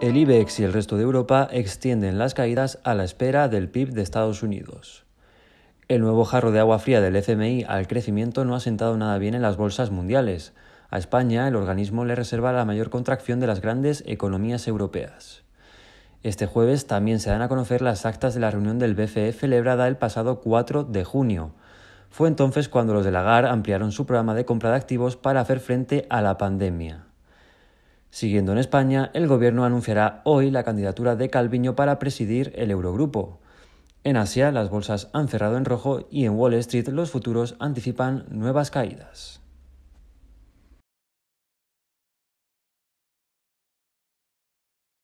El IBEX y el resto de Europa extienden las caídas a la espera del PIB de Estados Unidos. El nuevo jarro de agua fría del FMI al crecimiento no ha sentado nada bien en las bolsas mundiales. A España el organismo le reserva la mayor contracción de las grandes economías europeas. Este jueves también se dan a conocer las actas de la reunión del BCE celebrada el pasado 4 de junio. Fue entonces cuando los de GAR ampliaron su programa de compra de activos para hacer frente a la pandemia. Siguiendo en España, el gobierno anunciará hoy la candidatura de Calviño para presidir el Eurogrupo. En Asia, las bolsas han cerrado en rojo y en Wall Street los futuros anticipan nuevas caídas.